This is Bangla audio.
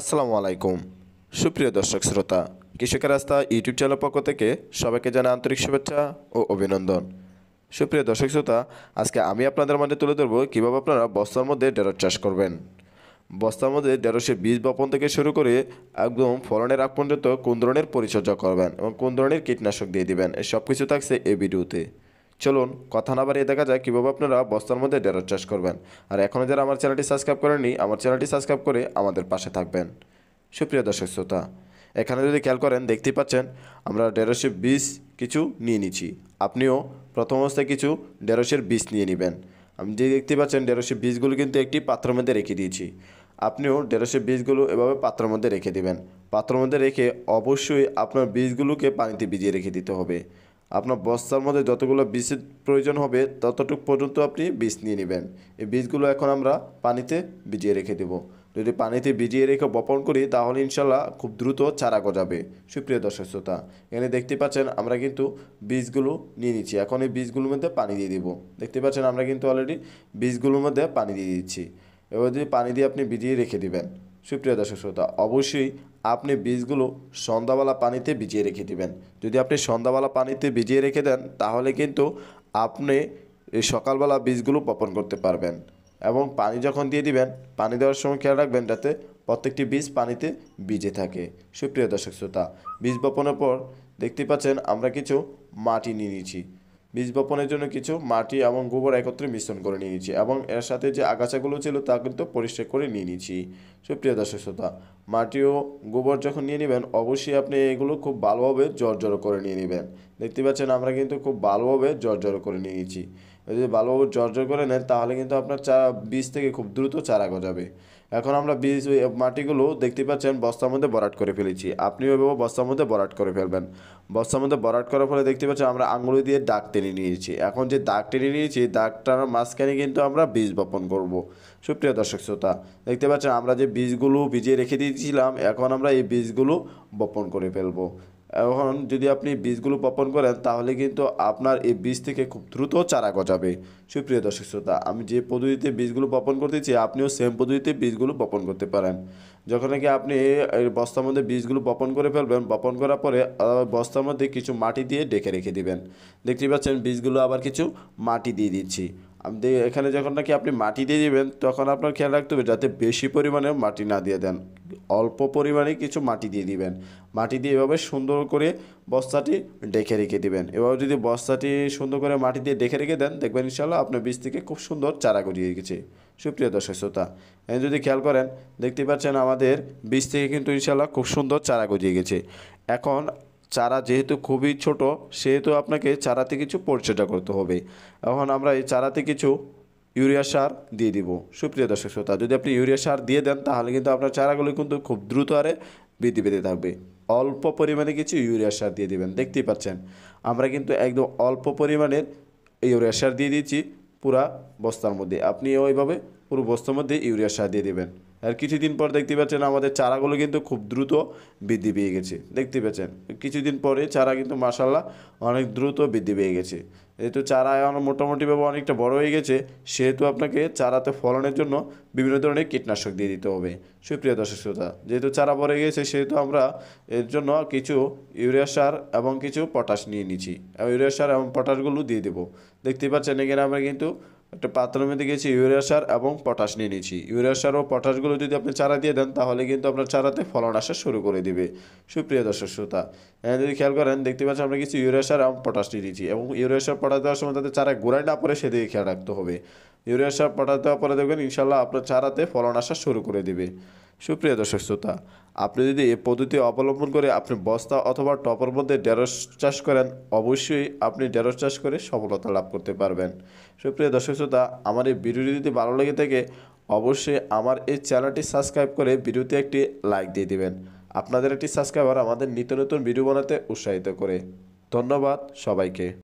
আসসালামু আলাইকুম সুপ্রিয় দর্শক শ্রোতা কৃষকের রাস্তা ইউটিউব চ্যানেল পক্ষ থেকে সবাইকে জানা আন্তরিক শুভেচ্ছা ও অভিনন্দন সুপ্রিয় দর্শক শ্রোতা আজকে আমি আপনাদের মাঝে তুলে ধরবো কীভাবে আপনারা বস্তার মধ্যে ঢেঁড়স চাষ করবেন বস্তার মধ্যে ঢেঁড়সের বীজ বপন থেকে শুরু করে একদম ফলনের আগ পর্যন্ত কোন ধরনের পরিচর্যা করবেন এবং কোন ধরনের কীটনাশক দিয়ে দিবেন এসব কিছু থাকছে এই ভিডিওতে চলুন কথা না বাড়িয়ে দেখা যায় কীভাবে আপনারা বস্তার মধ্যে ডেরার চাষ করবেন আর এখনও যারা আমার চ্যানেলটি সাবস্ক্রাইব করেননি আমার চ্যানেলটি সাবস্ক্রাইব করে আমাদের পাশে থাকবেন সুপ্রিয় দর্শক শ্রোতা এখানে যদি খেয়াল করেন দেখতেই পাচ্ছেন আমরা ডেরোশের বীজ কিছু নিয়ে নিচ্ছি আপনিও প্রথম অবস্থায় কিছু ডেরোশের বীজ নিয়ে নেবেন আমি যে দেখতে পাচ্ছেন ডেরোশের বীজগুলো কিন্তু একটি পাত্রের মধ্যে রেখে দিয়েছি আপনিও ডেরোশের বীজগুলো এভাবে পাত্রের মধ্যে রেখে দিবেন পাত্রের মধ্যে রেখে অবশ্যই আপনার বীজগুলোকে পানিতে ভিজিয়ে রেখে দিতে হবে আপনার বস্তার মধ্যে যতগুলো বীজের প্রয়োজন হবে ততটুক পর্যন্ত আপনি বীজ নিয়ে নেবেন এই বীজগুলো এখন আমরা পানিতে ভিজিয়ে রেখে দেব যদি পানিতে ভিজিয়ে রেখে বপন করি তাহলে ইনশাল্লাহ খুব দ্রুত চারা গজাবে সুপ্রিয় দর্শক শ্রোতা এখানে দেখতে পাচ্ছেন আমরা কিন্তু বীজগুলো নিয়ে নিচ্ছি এখন এই বীজগুলোর মধ্যে পানি দিয়ে দিব দেখতে পাচ্ছেন আমরা কিন্তু অলরেডি বীজগুলোর মধ্যে পানি দিয়ে দিচ্ছি এবার যদি পানি দিয়ে আপনি ভিজিয়ে রেখে দেবেন সুপ্রিয় দর্শক শ্রোতা অবশ্যই আপনি বীজগুলো সন্ধ্যাবেলা পানিতে ভিজিয়ে রেখে দিবেন যদি আপনি সন্ধ্যাবেলা পানিতে ভিজিয়ে রেখে দেন তাহলে কিন্তু আপনি এই সকালবেলা বীজগুলো বপন করতে পারবেন এবং পানি যখন দিয়ে দিবেন পানি দেওয়ার সময় খেয়াল রাখবেন যাতে প্রত্যেকটি বীজ পানিতে ভিজে থাকে সুপ্রিয় দর্শক শ্রোতা বীজ বপনের পর দেখতে পাচ্ছেন আমরা কিছু মাটি নিয়ে নিয়েছি বীজ বপনের জন্য কিছু মাটি এবং গোবর একত্রে মিশ্রণ করে নিয়ে নিয়েছি এবং এর সাথে যে আগাছাগুলো ছিল তা কিন্তু পরিষ্কার করে নিয়ে নিয়েছি সুপ্রিয় দর্শক শ্রোতা মাটি ও গোবর যখন নিয়ে নেবেন অবশ্যই আপনি এগুলো খুব ভালোভাবে জর্জর করে নিয়ে নেবেন দেখতে পাচ্ছেন আমরা কিন্তু খুব ভালোভাবে জর্জর করে নিয়ে নিয়েছি যদি ভালোভাবে জর্জর করে নেন তাহলে কিন্তু আপনার চারা বীজ থেকে খুব দ্রুত চারা গজাবে এখন আমরা বীজ মাটিগুলো দেখতে পাচ্ছেন বস্তার মধ্যে বরাট করে ফেলেছি আপনি ওইভাবে বস্তার মধ্যে বরাট করে ফেলবেন বস্তার মধ্যে বরাট করার ফলে দেখতে পাচ্ছেন আমরা আঙুলি দিয়ে দাগ টেনে নিয়েছি এখন যে দাগ টেনে নিয়েছি দাগটার মাঝখানে কিন্তু আমরা বীজ বপন করব সুপ্রিয় দর্শক শ্রোতা দেখতে পাচ্ছেন আমরা যে বীজগুলো ভিজিয়ে রেখে দিয়েছিলাম এখন আমরা এই বীজগুলো বপন করে ফেলবো এখন যদি আপনি বীজগুলো বপন করেন তাহলে কিন্তু আপনার এই বীজ থেকে খুব দ্রুত চারা গজাবে সুপ্রিয় দর্শক শ্রোতা আমি যে পদ্ধতিতে বীজগুলো বপন করতেছি আপনিও সেম পদ্ধতিতে বীজগুলো বপন করতে পারেন যখন নাকি আপনি বস্তার মধ্যে বীজগুলো বপন করে ফেলবেন বপন করার পরে বস্তার মধ্যে কিছু মাটি দিয়ে ডেকে রেখে দিবেন দেখতেই পাচ্ছেন বীজগুলো আবার কিছু মাটি দিয়ে দিচ্ছি আপনি এখানে যখন নাকি আপনি মাটি দিয়ে দেবেন তখন আপনার খেয়াল রাখতে হবে যাতে বেশি পরিমাণে মাটি না দিয়ে দেন অল্প পরিমাণে কিছু মাটি দিয়ে দিবেন মাটি দিয়ে এভাবে সুন্দর করে বস্তাটি ডেকে রেখে দিবেন এভাবে যদি বস্তাটি সুন্দর করে মাটি দিয়ে ডেকে রেখে দেন দেখবেন ইনশাল্লাহ আপনার বীজ থেকে খুব সুন্দর চারা গড়িয়ে গেছে সুপ্রিয় দর্শক শ্রোতা যদি খেয়াল করেন দেখতে পাচ্ছেন আমাদের বীজ থেকে কিন্তু ইনশাল্লাহ খুব সুন্দর চারা গজিয়ে গেছে এখন চারা যেহেতু খুবই ছোট সেহেতু আপনাকে চারাতে কিছু পরিচর্যা করতে হবে এখন আমরা এই চারাতে কিছু ইউরিয়া সার দিয়ে দিব সুপ্রিয় দর্শক শ্রোতা যদি আপনি ইউরিয়া সার দিয়ে দেন তাহলে কিন্তু আপনার চারাগুলো কিন্তু খুব দ্রুত আরে বৃদ্ধি পেতে থাকবে অল্প পরিমাণে কিছু ইউরিয়া সার দিয়ে দেবেন দেখতেই পাচ্ছেন আমরা কিন্তু একদম অল্প পরিমাণের ইউরিয়া সার দিয়ে দিয়েছি পুরা বস্তার মধ্যে আপনি ওইভাবে পুরো বস্তুর মধ্যে ইউরিয়া সার দিয়ে দেবেন আর কিছুদিন পর দেখতে পাচ্ছেন আমাদের চারাগুলো কিন্তু খুব দ্রুত বৃদ্ধি পেয়ে গেছে দেখতে পাচ্ছেন কিছুদিন পরে চারা কিন্তু মাসাল্লাহ অনেক দ্রুত বৃদ্ধি পেয়ে গেছে যেহেতু চারা এখন মোটামুটিভাবে অনেকটা বড় হয়ে গেছে সেহেতু আপনাকে চারাতে ফলনের জন্য বিভিন্ন ধরনের কীটনাশক দিয়ে দিতে হবে সুপ্রিয় দর্শক শ্রোতা যেহেতু চারা বড় গেছে সেহেতু আমরা এর জন্য কিছু ইউরিয়া সার এবং কিছু পটাশ নিয়ে নিচ্ছি ইউরিয়া সার এবং পটাশগুলো দিয়ে দেবো দেখতে পাচ্ছেন এখানে আমরা কিন্তু একটা পাত্রের মধ্যে গেছি ইউরিয়া সার এবং পটাশ নিয়ে নিয়েছি ইউরিয়া সার ও পটাশগুলো যদি আপনি চারা দিয়ে দেন তাহলে কিন্তু আপনার চারাতে ফলন আসা শুরু করে দিবে সুপ্রিয় দর্শক শ্রোতা হ্যাঁ যদি খেয়াল করেন দেখতে পাচ্ছেন আমরা কিছু ইউরিয়া সার এবং পটাশ নিয়ে নিয়েছি এবং ইউরিয়া সার পটাশ দেওয়ার সময় তাদের চারা গোড়ায় না পড়ে সেদিকে খেয়াল রাখতে হবে ইউরিয়া সার পটাশ দেওয়ার পরে দেখবেন ইনশাল্লাহ আপনার চারাতে ফলন আসা শুরু করে দিবে সুপ্রিয় দর্শক শ্রোতা আপনি যদি এ পদ্ধতি অবলম্বন করে আপনি বস্তা অথবা টপের মধ্যে ঢেঁড়স চাষ করেন অবশ্যই আপনি ঢেঁড়স চাষ করে সফলতা লাভ করতে পারবেন সুপ্রিয় দর্শক শ্রোতা আমার এই ভিডিওটি যদি ভালো লেগে থাকে অবশ্যই আমার এই চ্যানেলটি সাবস্ক্রাইব করে ভিডিওতে একটি লাইক দিয়ে দিবেন আপনাদের একটি সাবস্ক্রাইবার আমাদের নিত্য নতুন ভিডিও বানাতে উৎসাহিত করে ধন্যবাদ সবাইকে